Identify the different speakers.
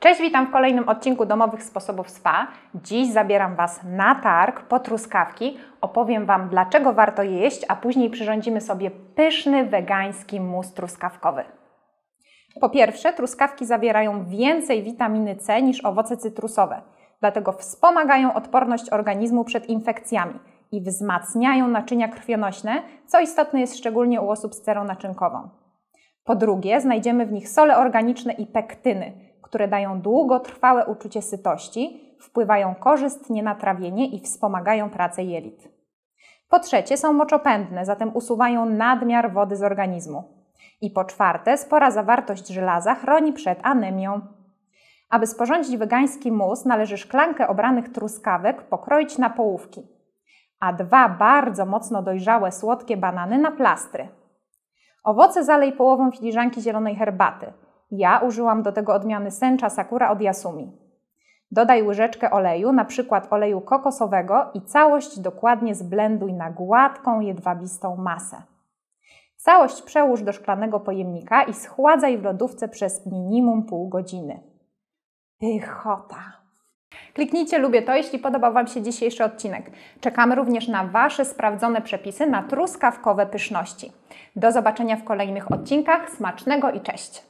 Speaker 1: Cześć, witam w kolejnym odcinku Domowych Sposobów Spa. Dziś zabieram Was na targ po truskawki. Opowiem Wam, dlaczego warto jeść, a później przyrządzimy sobie pyszny wegański mus truskawkowy. Po pierwsze, truskawki zawierają więcej witaminy C niż owoce cytrusowe, dlatego wspomagają odporność organizmu przed infekcjami i wzmacniają naczynia krwionośne, co istotne jest szczególnie u osób z cerą naczynkową. Po drugie, znajdziemy w nich sole organiczne i pektyny – które dają długotrwałe uczucie sytości, wpływają korzystnie na trawienie i wspomagają pracę jelit. Po trzecie, są moczopędne, zatem usuwają nadmiar wody z organizmu. I po czwarte, spora zawartość żelaza chroni przed anemią. Aby sporządzić wegański mus, należy szklankę obranych truskawek pokroić na połówki, a dwa bardzo mocno dojrzałe, słodkie banany na plastry. Owoce zalej połową filiżanki zielonej herbaty – ja użyłam do tego odmiany sencha sakura od Yasumi. Dodaj łyżeczkę oleju, na przykład oleju kokosowego i całość dokładnie zblenduj na gładką, jedwabistą masę. Całość przełóż do szklanego pojemnika i schładzaj w lodówce przez minimum pół godziny. Pychota! Kliknijcie lubię to, jeśli podobał Wam się dzisiejszy odcinek. Czekamy również na Wasze sprawdzone przepisy na truskawkowe pyszności. Do zobaczenia w kolejnych odcinkach. Smacznego i cześć!